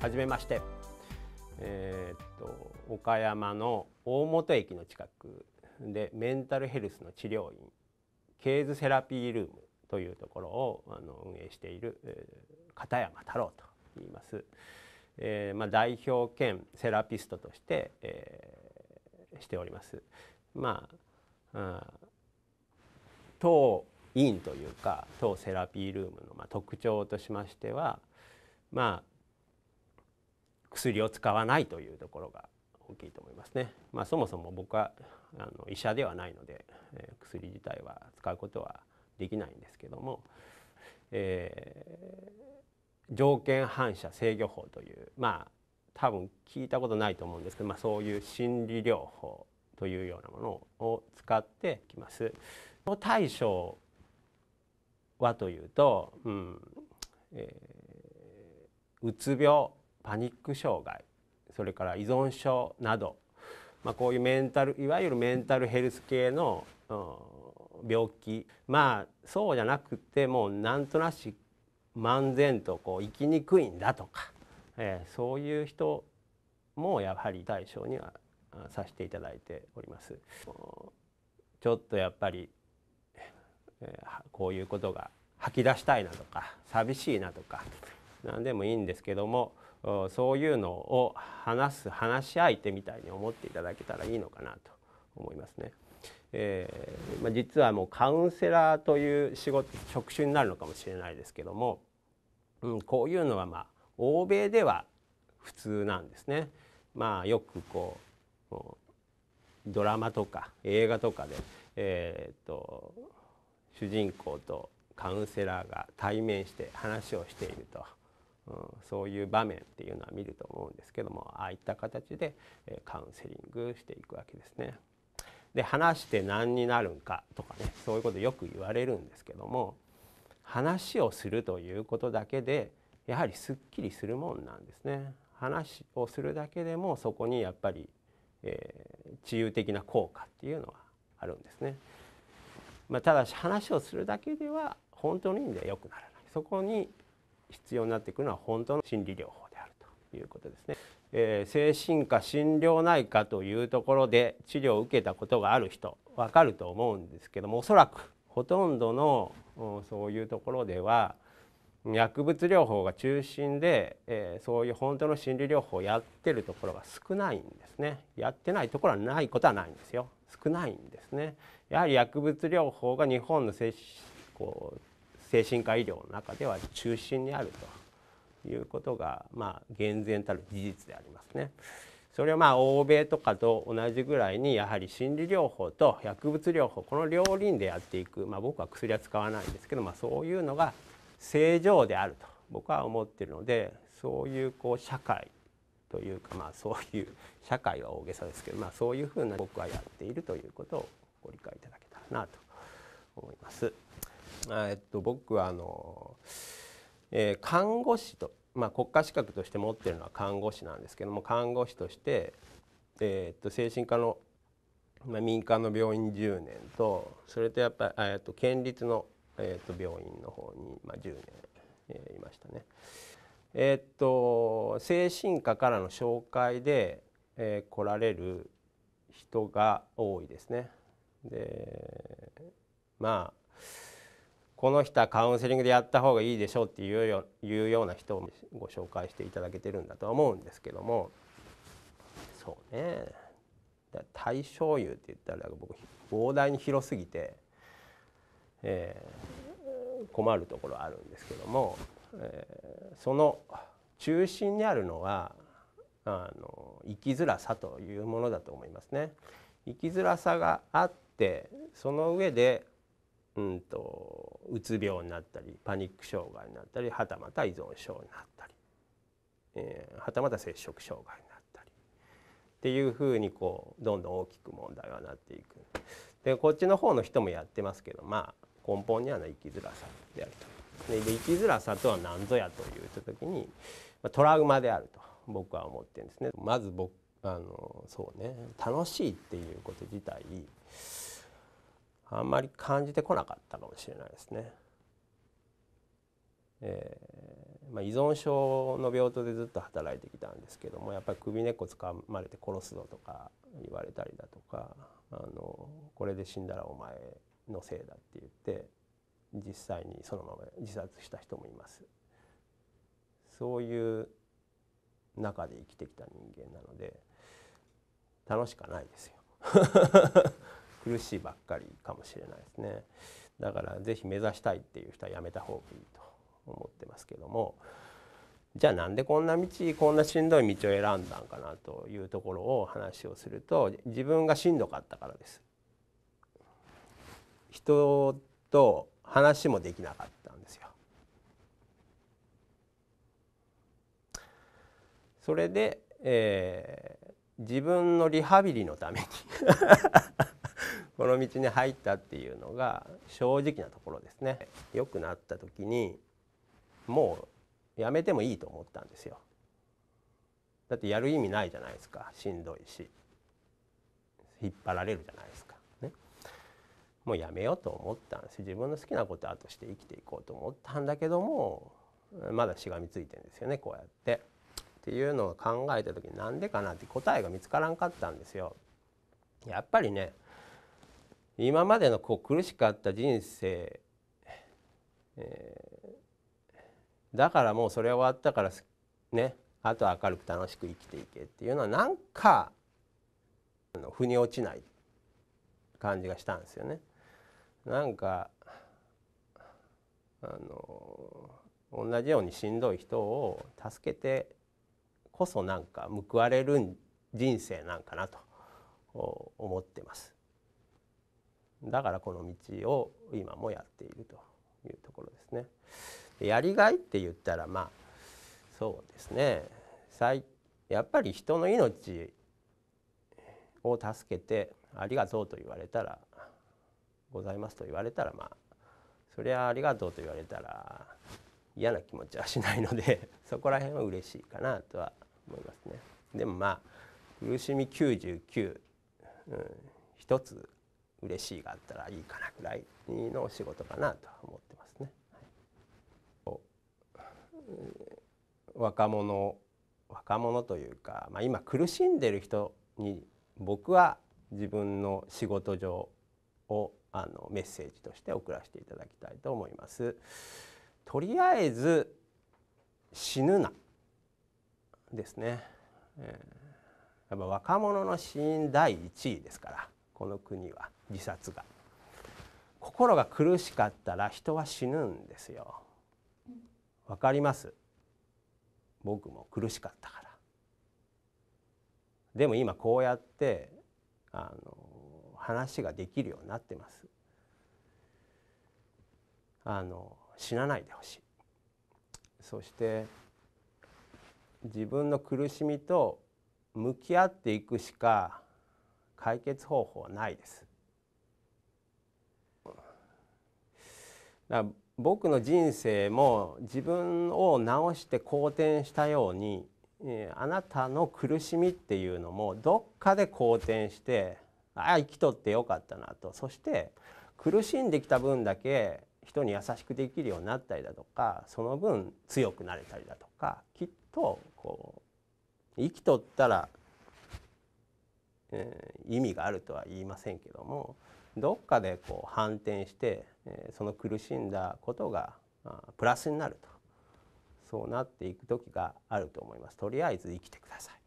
はじめまして。えー、っと岡山の大本駅の近くでメンタルヘルスの治療院ケーズセラピールームというところをあの運営している、えー、片山太郎と言います。えーまあ、代表兼セラピストとして、えー、しております。まあ、あ当院というか当セラピールームの、まあ、特徴としましてはまあ薬を使わないというところが大きいと思いますね。まあ、そもそも僕はあの医者ではないので、えー、薬自体は使うことはできないんですけども、えー、条件反射制御法というまあ多分聞いたことないと思うんですけど、まあ、そういう心理療法というようなものを使ってきます。の対処はというと、うんえー、うつ病パニック障害それから依存症など、まあ、こういうメンタルいわゆるメンタルヘルス系の、うん、病気まあそうじゃなくてもうなんとなし漫然とこう生きにくいんだとか、えー、そういう人もやはり対象にはさせていただいております。ちょっとやっぱり、えー、こういうことが吐き出したいなとか寂しいなとか何でもいいんですけどもそういうのを話す話し相手みたいに思っていただけたらいいのかなと思いますね。えーまあ、実はもうカウンセラーという仕事職種になるのかもしれないですけども、うん、こういうのはまあ欧米では普通なんですね。まあ、よくこうドラマとか映画とかで、えーと、と主人公とカウンセラーが対面して話をしていると。うん、そういう場面っていうのは見ると思うんですけどもああいった形で、えカウンセリングしていくわけですね。で話して何になるんかとかねそういうことよく言われるんですけども話をするということだけでやはりすっきりするもんなんですね。話をするだけでもそこにやっぱり、えー、治癒的な効果っていうのはあるんですね。まあ、ただし話をするだけでは本当の意味では良くならない。そこに必要になってくるのは本当の心理療法であるということですね。えー、精神科心療内科というところで治療を受けたことがある人わかると思うんですけどもおそらくほとんどのそういうところでは薬物療法が中心で、えー、そういう本当の心理療法をやってるところが少ないんですねやってないところはないことはないんですよ少ないんですねやはり薬物療法が日本のこう精神科医療の中では中心にあるということが、まあ、厳然たる事実でありますね。それはまあ欧米とかと同じぐらいにやはり心理療法と薬物療法この両輪でやっていく、まあ、僕は薬は使わないんですけど、まあ、そういうのが正常であると僕は思ってるのでそういうこう社会というかまあそういう社会は大げさですけど、まあ、そういうふうな僕はやっているということをご理解いただけたらなと思います。えっと、僕はあの、えー、看護師と、まあ、国家資格として持ってるのは看護師なんですけども看護師として、えー、っと精神科の、まあ、民間の病院10年とそれとやっぱり、えっと県立の、えっと病院の方に、まあ、10年、えー、いましたね。えっと精神科からの紹介で、えー、来られる人が多いですね。でまあこの人はカウンセリングでやった方がいいでしょうっていうよいうような人をご紹介していただけてるんだとは思うんですけどもそうね大正湯って言ったら僕膨大に広すぎて、えー、困るところあるんですけども、えー、その中心にあるのはあの生きづらさというものだと思いますね。生きづらさがあってその上でうんとうつ病になったりパニック障害になったりはたまた依存症になったり、えー、はたまた摂食障害になったりっていうふうにこうどんどん大きく問題はなっていくでこっちの方の人もやってますけどまあ根本には生きづらさであるとで生きづらさとは何ぞやと言った時にトラウマであると僕は思ってるんですね。まず僕あのそうね楽しいっていうこと自体あんまり感じてこなかったかもしれないですね。えーまあ、依存症の病棟でずっと働いてきたんですけどもやっぱり首根っこつかまれて殺すぞとか言われたりだとかあのこれで死んだらお前のせいだって言って実際にそのまま自殺した人もいます。そういう中で生きてきた人間なので楽しかないですよ。苦しいばっかりかもしれないですねだから是非目指したいっていう人はやめた方がいいと思ってますけどもじゃあなんでこんな道こんなしんどい道を選んだんかなというところを話をすると自分がしんどかったからです。人と話もできなかったんですよ。それで、えー、自分のリハビリのためにこの道に入ったっていうのが正直なところですね良くなった時にもうやめてもいいと思ったんですよだってやる意味ないじゃないですかしんどいし引っ張られるじゃないですか、ね、もうやめようと思ったんです自分の好きなことはとして生きていこうと思ったんだけどもまだしがみついてんですよねこうやって。っていうのを考えた時になんでかなって答えが見つからんかったんですよ。やっぱりね今までのこう苦しかった人生、えー、だからもうそれ終わったからねあとは明るく楽しく生きていけっていうのはなんか腑に落ちない感じがしたんですよね。なんかあの同じようにしんどい人を助けてこそなんか報われる人生なんかなと思ってます。だからこの道を今もやっているというところですね。やりがいって言ったらまあそうですねやっぱり人の命を助けてありがとうと言われたらございますと言われたらまあそりゃありがとうと言われたら嫌な気持ちはしないので そこら辺は嬉しいかなとは思いますね。でもまあ苦しみ99、うん、1つ嬉しいがあったらいいかなぐらいの仕事かなと思ってますね。はい、若者若者というか、まあ、今苦しんでる人に僕は自分の仕事上をあのメッセージとして送らせていただきたいと思います。とりあえず死ぬなですね、えー、やっぱ若者の死因第1位ですからこの国は自殺が心が苦しかったら人は死ぬんですよわかります僕も苦しかったからでも今こうやってあの話ができるようになってますあの死なないでほしいそして自分の苦しみと向き合っていくしか解決方法はないです。だ僕の人生も自分を直して好転したように、えあなたの苦しみっていうのもどっかで好転してああ生きとってよかったなとそして苦しんできた分だけ人に優しくできるようになったりだとかその分強くなれたりだとかきっとこう生きとったらえ意味があるとは言いませんけどもどっかでこう反転して、えその苦しんだことがプラスになるとそうなっていく時があると思います。とりあえず生きてください